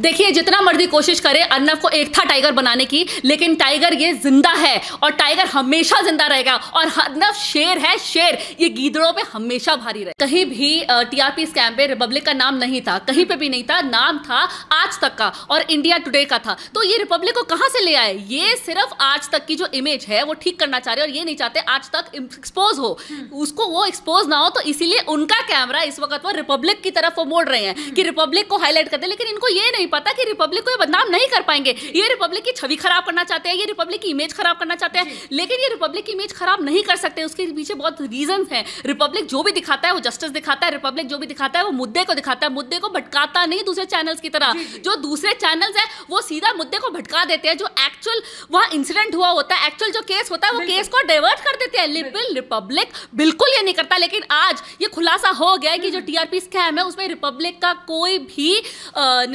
देखिए जितना मर्जी कोशिश करे अर्नब को एक था टाइगर बनाने की लेकिन टाइगर ये जिंदा है और टाइगर हमेशा जिंदा रहेगा और अर्नब शेर है शेर ये गीदड़ों पे हमेशा भारी रहे कहीं भी टीआरपी स्कैम पे रिपब्लिक का नाम नहीं था कहीं पे भी नहीं था नाम था आज तक का और इंडिया टुडे का था तो ये रिपब्लिक को कहां से ले आए ये सिर्फ आज तक की जो इमेज है वो ठीक करना चाह रहे और ये नहीं चाहते आज तक एक्सपोज हो हम्म। उसको वो एक्सपोज ना हो तो इसीलिए उनका कैमरा इस वक्त वो रिपब्लिक की तरफ वो मोड़ रहे हैं हम्म। कि रिपब्लिक को हाईलाइट करते लेकिन इनको ये नहीं नहीं पता कि रिपब्लिक को ये बदनाम नहीं कर पाएंगे ये रिपब्लिक की छवि खराब करना चाहते हैं ये रिपब्लिक की इमेज खराब करना चाहते हैं लेकिन ये रिपब्लिक की इमेज खराब नहीं कर सकते उसके पीछे बहुत रीजन है रिपब्लिक जो भी दिखाता है वो जस्टिस दिखाता है रिपब्लिक जो भी दिखाता है वो मुद्दे को दिखाता है मुद्दे को भटकाता नहीं दूसरे चैनल्स की तरह जो दूसरे चैनल्स है वो सीधा मुद्दे को भटका देते हैं जो एक्चुअल वहां इंसिडेंट हुआ होता है एक्चुअल जो केस होता है वो केस को डाइवर्ट कर देते हैं लिबरल रिपब्लिक बिल्कुल ये नहीं करता लेकिन आज ये खुलासा हो गया कि जो टीआरपी स्कैम हम्म। है उसमें रिपब्लिक का कोई भी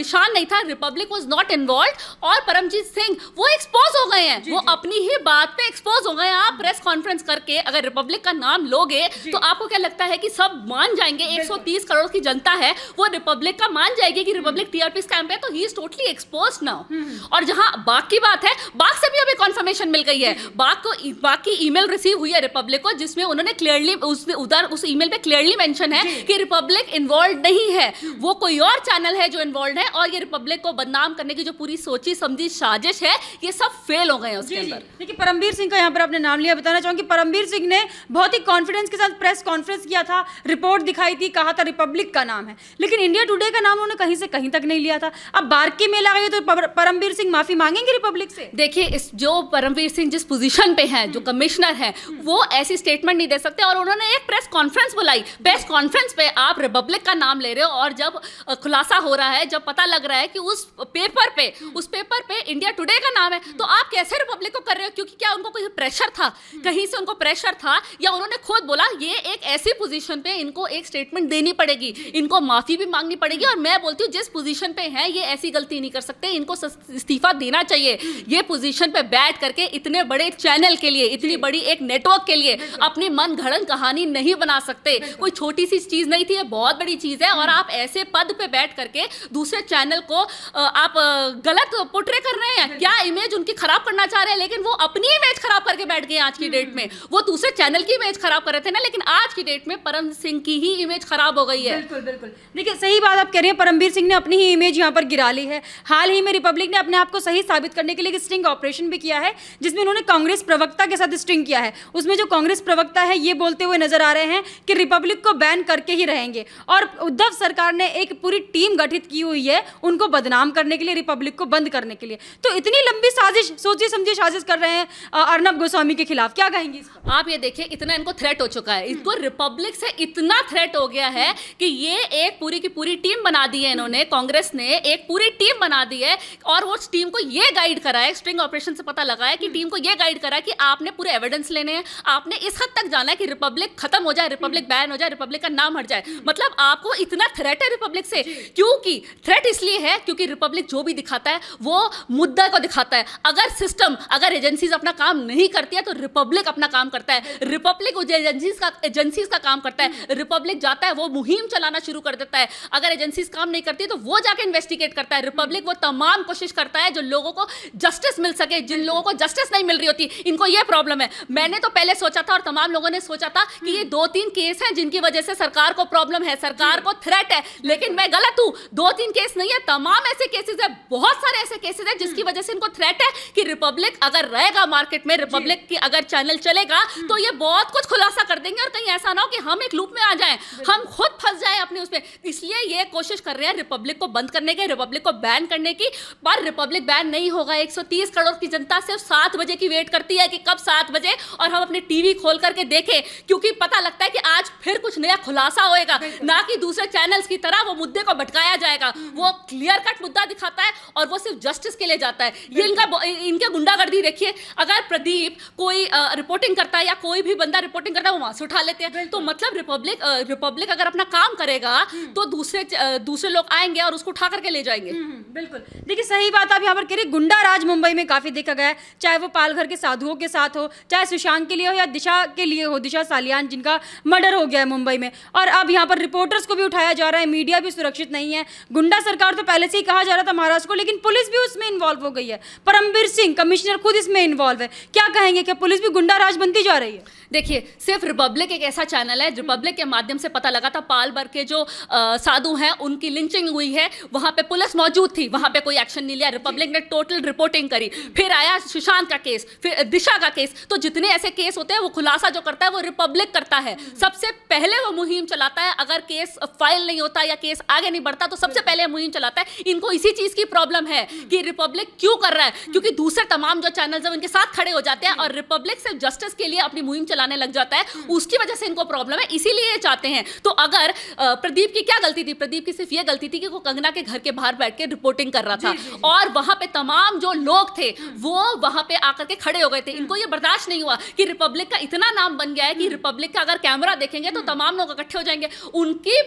निशान नहीं नहीं था रिपब्लिक वॉज नॉट इन्वॉल्व और परमजीत सिंह वो एक्सपोज हो गए हैं वो अपनी ही बात पे एक्सपोज हो गए आप प्रेस कॉन्फ्रेंस करके अगर रिपब्लिक का नाम लोगे तो आपको क्या लगता है कि सब मान जाएंगे 130 करोड़ की जनता है वो रिपब्लिक का मान जाएगी कि रिपब्लिक टीआरपी स्कैम पे तो he is totally exposed now और जहां बाघ की बात है बाघ से भी अभी कॉन्फर्मेशन मिल गई है बाघ को बाघ की ईमेल रिसीव हुई है रिपब्लिक को जिसमें उन्होंने क्लियरली उस उधर उस ईमेल पे क्लियरली मेंशन है कि रिपब्लिक इन्वॉल्व नहीं है हम्म। वो कोई और चैनल है जो इन्वॉल्व है और ये पब्लिक को बदनाम करने की जो पूरी सोची समझी साजिश है ये सब फेल हो गए हैं उसके अंदर देखिए परमवीर सिंह का यहाँ पर आपने नाम लिया बताना चाहूँगी परमवीर सिंह ने बहुत ही कॉन्फिडेंस के साथ प्रेस कॉन्फ्रेंस किया था रिपोर्ट दिखाई थी कहा था रिपब्लिक का नाम है लेकिन इंडिया टूडे का नाम उन्होंने कहीं से कहीं तक नहीं लिया था अब बारकी में लगा तो परमवीर सिंह माफी मांगेंगे रिपब्लिक से देखिए इस जो परमवीर सिंह जिस पोजीशन पे हैं जो कमिश्नर हम्म। हैं हम्म। वो ऐसी स्टेटमेंट नहीं दे सकते और उन्होंने एक प्रेस कॉन्फ्रेंस बुलाई प्रेस कॉन्फ्रेंस पे आप रिपब्लिक का नाम ले रहे हो और जब खुलासा हो रहा है जब पता लग रहा है है कि उस पेपर पे उस पेपर पे इंडिया टुडे का नाम है तो आप कैसे रिपब्लिक को कर रहे हो क्योंकि क्या उनको कोई प्रेशर था कहीं से उनको प्रेशर था या उन्होंने खुद बोला ये एक ऐसी पोजीशन पे इनको एक स्टेटमेंट देनी पड़ेगी इनको माफ़ी भी मांगनी पड़ेगी और मैं बोलती हूँ जिस पोजिशन पे है ये ऐसी गलती नहीं कर सकते इनको इस्तीफा देना चाहिए ये पोजिशन पे बैठ करके इतने बड़े चैनल के लिए इतनी बड़ी एक नेटवर्क के लिए अपनी मन घड़न कहानी नहीं बना सकते कोई छोटी सी चीज़ नहीं थी ये बहुत बड़ी चीज़ है और आप ऐसे पद पे बैठ करके दूसरे चैनल चैनल को आप गलत पोट्रे कर रहे हैं क्या इमेज उनकी खराब करना चाह रहे हैं लेकिन वो अपनी इमेज खराब करके बैठ गए आज की डेट हम्म। में वो दूसरे चैनल की इमेज खराब कर रहे थे ना लेकिन आज की डेट में परम सिंह की ही इमेज खराब हो गई है बिल्कुल बिल्कुल देखिए सही बात आप कह रहे हैं परमवीर सिंह ने अपनी ही इमेज यहाँ पर गिरा ली है हाल ही में रिपब्लिक ने अपने आप को सही साबित करने के लिए स्ट्रिंग ऑपरेशन भी किया है जिसमें उन्होंने कांग्रेस प्रवक्ता के साथ स्ट्रिंग किया है उसमें जो कांग्रेस प्रवक्ता है ये बोलते हुए नजर आ रहे हैं कि रिपब्लिक को बैन करके ही रहेंगे और उद्धव सरकार ने एक पूरी टीम गठित की हुई है उनको बदनाम करने के लिए रिपब्लिक को बंद करने के लिए तो इतनी लंबी साजिश सोचिए समझिए साजिश कर रहे हैं अर्नब गोस्वामी के खिलाफ क्या कहेंगे आप ये देखिए इतना इनको थ्रेट हो चुका है इनको रिपब्लिक से इतना थ्रेट हो गया है कि ये एक पूरी की पूरी टीम बना दी है इन्होंने कांग्रेस ने एक पूरी टीम बना दी है और वो टीम को ये गाइड करा है स्ट्रिंग ऑपरेशन से पता लगा है कि टीम को ये गाइड करा है कि आपने पूरे एविडेंस लेने हैं आपने इस हद तक जाना है कि रिपब्लिक खत्म हो जाए रिपब्लिक बैन हो जाए रिपब्लिक का नाम हट जाए मतलब आपको इतना थ्रेट है रिपब्लिक से क्योंकि थ्रेट इसलिए है क्योंकि रिपब्लिक जो भी दिखाता है वो मुद्दा को दिखाता है अगर सिस्टम अगर एजेंसीज अपना काम नहीं करती है तो रिपब्लिक अपना काम करता है रिपब्लिक एजेंसीज का एजेंसीज का काम करता है रिपब्लिक जाता है वो मुहिम चलाना शुरू कर देता है अगर एजेंसीज काम नहीं करती तो वो जाकर इन्वेस्टिगेट करता है रिपब्लिक वो तमाम कोशिश करता है जो लोगों को जस्टिस मिल सके जिन लोगों को जस्टिस नहीं मिल रही होती इनको ये प्रॉब्लम है मैंने तो पहले सोचा था और तमाम लोगों ने सोचा था कि ये दो तीन केस हैं जिनकी वजह से सरकार को प्रॉब्लम है सरकार को थ्रेट है लेकिन मैं गलत हूं दो तीन केस नहीं है तमाम ऐसे केसेस है बहुत सारे ऐसे केसेस है जिसकी हम्म। वजह से इनको थ्रेट है कि रिपब्लिक अगर रहेगा मार्केट में रिपब्लिक की अगर चैनल चलेगा हम्म। तो ये बहुत कुछ खुलासा कर देंगे और कहीं ऐसा ना हो कि हम एक लूप में आ जाए हम खुद फंस जाए अपने उसमें इसलिए ये कोशिश कर रहे हैं रिपब्लिक को बंद करने की रिपब्लिक को बैन करने की पर रिपब्लिक बैन नहीं होगा एक करोड़ की जनता सिर्फ सात बजे की वेट करती है कि कब सात बजे और हम अपने टीवी खोल करके देखें क्योंकि पता लगता है कि आज फिर कुछ नया खुलासा होएगा ना कि दूसरे चैनल्स की तरह वो मुद्दे को भटकाया जाएगा हम्म। वो क्लियर कट मुद्दा दिखाता है और वो सिर्फ जस्टिस के लिए जाता है ये इनका इनके गुंडागर्दी देखिए अगर प्रदीप कोई रिपोर्टिंग करता है या कोई भी बंदा रिपोर्टिंग करता है वो वहां से उठा लेते हैं तो मतलब रिपब्लिक रिपब्लिक अगर अपना काम करेगा हम्म। तो दूसरे दूसरे लोग आएंगे और उसको उठा करके ले जाएंगे हम्म, हम्म, बिल्कुल देखिए सही बात आप यहाँ पर कह रही गुंडा राज मुंबई में काफी देखा गया है चाहे वो पालघर के साधुओं के साथ हो चाहे सुशांत के लिए हो या दिशा के लिए हो दिशा सालियान जिनका मर्डर हो गया है मुंबई में और अब यहाँ पर रिपोर्टर्स को भी उठाया जा रहा है मीडिया भी सुरक्षित नहीं है गुंडा सरकार तो पहले से ही कहा जा रहा था महाराष्ट्र को लेकिन पुलिस भी उसमें इन्वॉल्व हो गई है परमवीर सिंह कमिश्नर खुद इसमें इन्वॉल्व है क्या कहेंगे क्या पुलिस भी गुंडा राज बनती जा रही है देखिए सिर्फ रिपब्लिक एक ऐसा चैनल है रिपब्लिक के माध्यम से पता लगा था पाल भर के जो साधु हैं उनकी लिंचिंग हुई है वहां पे पुलिस मौजूद थी वहां पे कोई एक्शन नहीं लिया रिपब्लिक ने टोटल रिपोर्टिंग करी फिर आया सुशांत का केस फिर दिशा का केस तो जितने ऐसे केस होते हैं वो खुलासा जो करता है वो रिपब्लिक करता है हम्म। सबसे पहले वो मुहिम चलाता है अगर केस फाइल नहीं होता या केस आगे नहीं बढ़ता तो सबसे हम्म। पहले मुहिम चलाता है इनको इसी चीज़ की प्रॉब्लम है हम्म। कि रिपब्लिक क्यों कर रहा है क्योंकि दूसरे तमाम जो चैनल है उनके साथ खड़े हो जाते हैं और रिपब्लिक सिर्फ जस्टिस के लिए अपनी मुहिम चला चलाने लग जाता है हम्म। उसकी वजह से इनको प्रॉब्लम है इसीलिए ये चाहते हैं तो अगर प्रदीप की क्या गलती थी प्रदीप की सिर्फ ये गलती थी कि वो कंगना के घर के बाहर बैठ के रिपोर्टिंग कर रहा था और वहां पे तमाम जो लोग थे हम्म। वो वहां पे आकर के खड़े हो गए थे इनको हम्म। ये बर्दाश्त नहीं हुआ कि रिपब्लिक का इतना नाम बन गया है कि रिपब्लिक का अगर कैमरा देखेंगे तो तमाम लोग इकट्ठे हो जाएंगे उनकी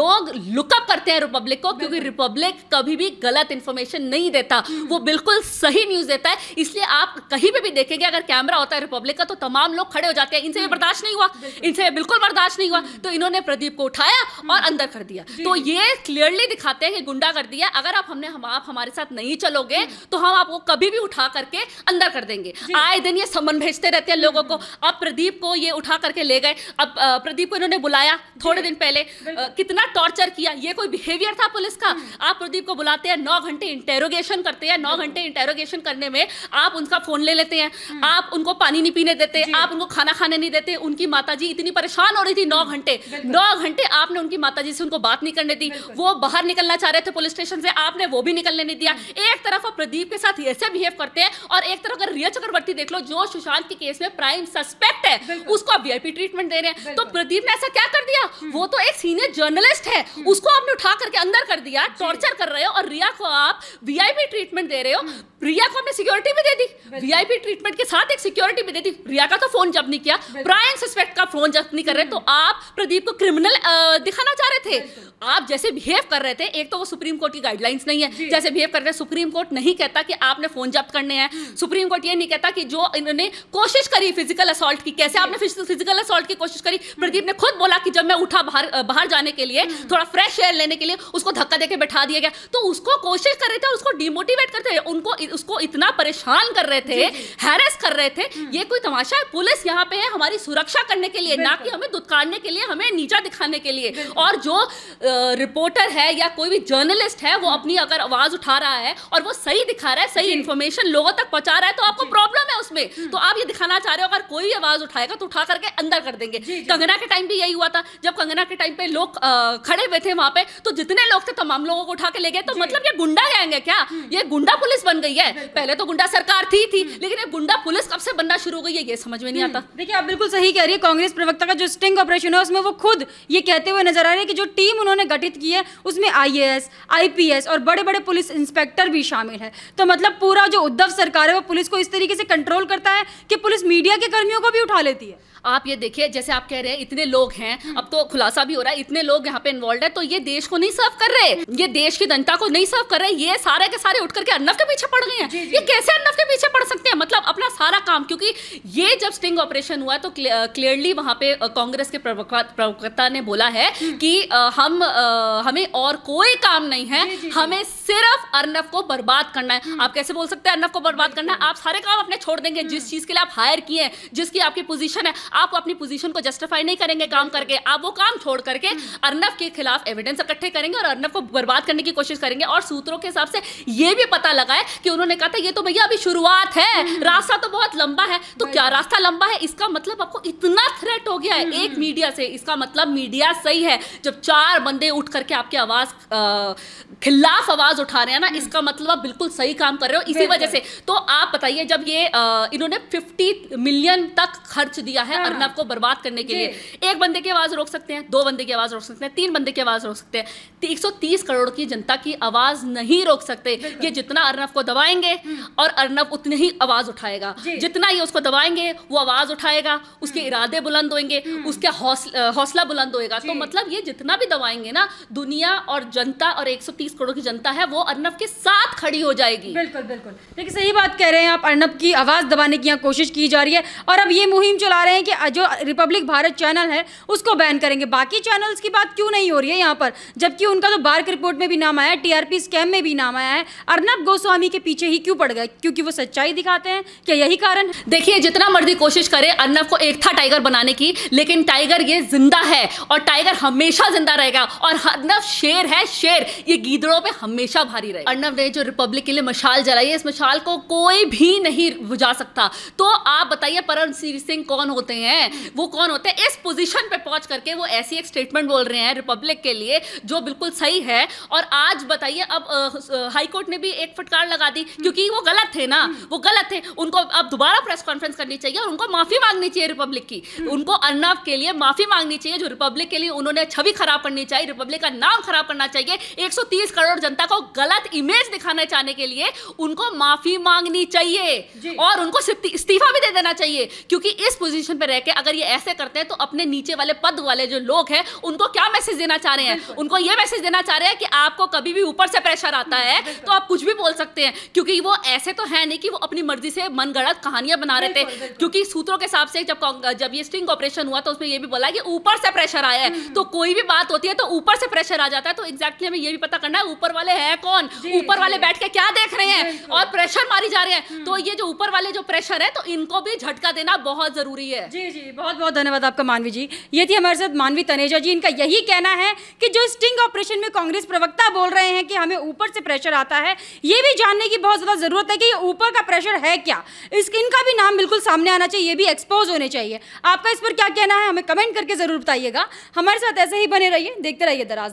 लोग लुकअप करते हैं रिपब्लिक को क्योंकि रिपब्लिक कभी भी गलत इंफॉर्मेशन नहीं देता वो बिल्कुल सही न्यूज देता है इसलिए आप कहीं पर भी देखेंगे अगर कैमरा होता है रिपब्लिक का तो तमाम लोग खड़े हो जाते हैं गए इनसे भी हम्म। बर्दाश्त नहीं हुआ इनसे बिल्कुल बर्दाश्त नहीं हुआ तो इन्होंने प्रदीप को उठाया हम्म। और अंदर कर दिया तो ये क्लियरली दिखाते हैं कि गुंडा कर दिया अगर आप हमने हम आप हमारे साथ नहीं चलोगे हम्म। तो हम आपको कभी भी उठा करके अंदर कर देंगे आए दिन ये समन भेजते रहते हैं लोगों को अब प्रदीप को ये उठा करके ले गए अब प्रदीप को इन्होंने बुलाया थोड़े दिन पहले कितना टॉर्चर किया ये कोई बिहेवियर था पुलिस का आप प्रदीप को बुलाते हैं नौ घंटे इंटेरोगेशन करते हैं नौ घंटे इंटेरोगेशन करने में आप उनका फोन ले लेते हैं आप उनको पानी नहीं पीने देते आप उनको खाना खाने खाने नहीं देते उनकी माताजी इतनी परेशान हो रही थी नौ घंटे नौ घंटे आपने उनकी माताजी से उनको बात नहीं करने दी वो बाहर निकलना चाह रहे थे पुलिस स्टेशन से आपने वो भी निकलने नहीं दिया हम्म। एक तरफ आप प्रदीप के साथ ऐसे बिहेव करते हैं और एक तरफ अगर रिया चक्रवर्ती देख लो जो सुशांत के केस में प्राइम सस्पेक्ट है उसको आप वीआईपी ट्रीटमेंट दे रहे हैं तो प्रदीप ने ऐसा क्या कर दिया हम्म। वो तो एक सीनियर जर्नलिस्ट है हम्म। उसको आपने उठा करके अंदर कर दिया टॉर्चर कर रहे हो और रिया को आप वीआईपी ट्रीटमेंट दे रहे हो रिया को हमने सिक्योरिटी में दे दी वीआईपी ट्रीटमेंट के साथ एक सिक्योरिटी में दे दी रिया का तो फोन जब नहीं किया ब्रायन सस्पेक्ट का फोन जब नहीं कर रहे तो हम्म। आप प्रदीप को क्रिमिनल दिखाना चाह रहे थे आप जैसे बिहेव कर रहे थे एक तो वो सुप्रीम कोर्ट की गाइडलाइंस नहीं है जैसे बिहेव कर रहे हैं सुप्रीम कोर्ट नहीं कहता कि आपने फोन जब्त करने हैं हम्म। सुप्रीम कोर्ट ये नहीं कहता कि जो इन्होंने कोशिश करी फिजिकल असॉल्ट की कैसे आपने फिजिकल असॉल्ट की कोशिश करी हम्म। प्रदीप ने खुद बोला कि जब मैं उठा बाहर बाहर जाने के लिए थोड़ा फ्रेश एयर लेने के लिए उसको धक्का देके बैठा दिया गया तो उसको कोशिश कर रहे थे उसको डिमोटिवेट करते उनको उसको इतना परेशान कर रहे थे हैरेस कर रहे थे हम्म। ये कोई तमाशा है पुलिस यहाँ पे है हमारी सुरक्षा करने के लिए ना कि हमें दुत्कारने के लिए हमें नीचा दिखाने के लिए और जो रिपोर्टर है या कोई भी जर्नलिस्ट है वो हम्म। अपनी अगर आवाज उठा रहा है और वो सही दिखा रहा है सही इन्फॉर्मेशन लोगों तक पहुंचा रहा है तो आपको प्रॉब्लम है उसमें हम्म। तो आप ये दिखाना चाह रहे हो अगर कोई आवाज उठाएगा तो उठा करके अंदर कर देंगे कंगना के टाइम भी यही हुआ था जब कंगना के टाइम पे लोग खड़े हुए थे वहां पे तो जितने लोग थे तमाम लोगों को उठा के ले गए तो मतलब ये गुंडा गैंग है क्या ये गुंडा पुलिस बन गई रही है पहले तो गुंडा सरकार थी थी हम्म। लेकिन अब गुंडा पुलिस कब से बनना शुरू हो गई है ये समझ में नहीं हम्म। आता देखिए आप बिल्कुल सही कह रही है कांग्रेस प्रवक्ता का जो स्टिंग ऑपरेशन है उसमें वो खुद ये कहते हुए नजर आ रहे हैं कि जो टीम उन्होंने गठित की है उसमें आईएएस आईपीएस और बड़े बड़े पुलिस इंस्पेक्टर भी शामिल है तो मतलब पूरा जो उद्धव सरकार है वो पुलिस को इस तरीके से कंट्रोल करता है कि पुलिस मीडिया के कर्मियों को भी उठा लेती है आप ये देखिए जैसे आप कह रहे हैं इतने लोग हैं अब तो खुलासा भी हो रहा है इतने लोग यहाँ पे इन्वॉल्व है तो ये देश को नहीं सर्व कर रहे ये देश की जनता को नहीं सर्व कर रहे ये सारे के सारे उठ करके अन्नव के पीछे पड़ गए हैं ये कैसे अन्नव के पीछे पड़ सकते हैं मतलब अपना सारा काम क्योंकि ये जब स्टिंग ऑपरेशन हुआ तो क्लियरली वहां पे कांग्रेस के प्रवक्ता ने बोला है हम्म। कि हम हमें और कोई काम नहीं है हमें सिर्फ अर्नव को बर्बाद करना है हम्म। आप कैसे बोल सकते हैं अर्नव को बर्बाद करना है आप सारे काम अपने छोड़ देंगे जिस हम्म। चीज के लिए आप हायर किए हैं जिसकी आपकी पोजीशन है आप अपनी पोजीशन को जस्टिफाई नहीं करेंगे काम करके आप वो काम छोड़ करके अर्नब के खिलाफ एविडेंस इकट्ठे करेंगे और अर्नब को बर्बाद करने की कोशिश करेंगे और सूत्रों के हिसाब से ये भी पता लगा है कि उन्होंने कहा था ये तो भैया अभी शुरुआत है हम्म। रास्ता तो बहुत लंबा है तो क्या रास्ता लंबा है इसका मतलब आपको इतना थ्रेट हो गया है हम्म। एक मीडिया से इसका मतलब मीडिया सही है जब चार बंदे उठ करके आपकी आवाज खिलाफ आवाज उठा रहे हैं ना हम्म। इसका मतलब आप बिल्कुल सही काम कर रहे हो इसी वजह से तो आप बताइए जब ये इन्होंने फिफ्टी मिलियन तक खर्च दिया है है अर्नब को बर्बाद करने के लिए एक बंदे की आवाज़ रोक सकते हैं दो बंदे की आवाज़ रोक सकते हैं तीन बंदे की आवाज़ रोक सकते हैं एक करोड़ की जनता की आवाज़ नहीं रोक सकते ये जितना अर्नब को दबाएंगे हम्म। और अर्नब उतनी ही आवाज़ उठाएगा जितना ये उसको दबाएंगे वो आवाज़ उठाएगा उसके हम्म। इरादे बुलंद होंगे हम्म। उसका हौसला बुलंद होएगा तो मतलब ये जितना भी दबाएंगे ना दुनिया और जनता और 130 करोड़ की जनता है वो अर्नब के साथ खड़ी हो जाएगी बिल्कुल बिल्कुल देखिए सही बात कह रहे हैं आप अर्नब की आवाज़ दबाने की यहाँ कोशिश की जा रही है और अब ये मुहिम चला रहे हैं कि जो रिपब्लिक भारत चैनल है उसको बैन करेंगे बाकी चैनल्स की बात क्यों नहीं हो रही है यहाँ पर जबकि उनका तो बार्क रिपोर्ट में भी नाम आया टीआरपी स्कैम में भी नाम आया है अर्नब गोस्वामी के पीछे ही क्यों पड़ गए क्योंकि वो सच्चाई दिखाते हैं क्या यही कारण देखिए जितना मर्जी कोशिश करे अर्नब को एक था टाइगर बनाने की लेकिन टाइगर ये जिंदा है और टाइगर हमेशा जिंदा रहेगा और अर्नब शेर है शेर ये गीदड़ों पर हमेशा भारी रहे अर्नब ने जो रिपब्लिक के लिए मशाल जलाई है इस मशाल को कोई भी नहीं बुझा सकता तो आप बताइए परम सिंह कौन होते हैं हैं वो कौन होते हैं इस पोजीशन पे पहुंच करके वो ऐसी एक स्टेटमेंट बोल रहे हैं रिपब्लिक के लिए जो बिल्कुल सही है और आज बताइए अब हाईकोर्ट ने भी एक फटकार लगा दी हम्म। क्योंकि वो गलत थे ना हम्म। वो गलत थे उनको अब दोबारा प्रेस कॉन्फ्रेंस करनी चाहिए और उनको माफी मांगनी चाहिए रिपब्लिक की हम्म। उनको अर्नब के लिए माफी मांगनी चाहिए जो रिपब्लिक के लिए उन्होंने छवि खराब करनी चाहिए रिपब्लिक का नाम खराब करना चाहिए एक करोड़ जनता को गलत इमेज दिखाना चाहने के लिए उनको माफी मांगनी चाहिए और उनको इस्तीफा भी दे देना चाहिए क्योंकि इस पोजीशन पे रह के अगर ये ऐसे करते हैं तो अपने नीचे वाले पद वाले जो लोग हैं उनको क्या मैसेज देना चाह रहे हैं उनको ये मैसेज देना चाह रहे हैं कि आपको कभी भी ऊपर से प्रेशर आता है तो आप कुछ भी बोल सकते हैं क्योंकि वो ऐसे तो है नहीं कि वो अपनी मर्जी से मनगढ़ंत कहानियां बना रहे थे क्योंकि सूत्रों के हिसाब से जब जब ये स्ट्रिंग ऑपरेशन हुआ तो उसमें ये भी बोला कि ऊपर से प्रेशर आया है हम्म। तो कोई भी बात होती है तो ऊपर से प्रेशर आ जाता है तो एग्जैक्टली हमें ये भी पता करना है ऊपर वाले है कौन ऊपर वाले बैठ के क्या देख रहे हैं और प्रेशर मारी जा रहे हैं हम्म। तो ये जो ऊपर वाले जो प्रेशर है तो इनको भी झटका देना बहुत जरूरी है जी जी बहुत बहुत धन्यवाद आपका मानवी जी ये थी हमारे साथ मानवी तनेजा जी इनका यही कहना है कि जो स्टिंग ऑपरेशन में कांग्रेस प्रवक्ता बोल रहे हैं कि हमें ऊपर से प्रेशर आता है ये भी जानने की बहुत ज़्यादा ज़रूरत है कि ऊपर का प्रेशर है क्या इस इनका भी नाम बिल्कुल सामने आना चाहिए ये भी एक्सपोज होने चाहिए आपका इस पर क्या कहना है हमें कमेंट करके ज़रूर बताइएगा हमारे साथ ऐसे ही बने रहिए देखते रहिए दराज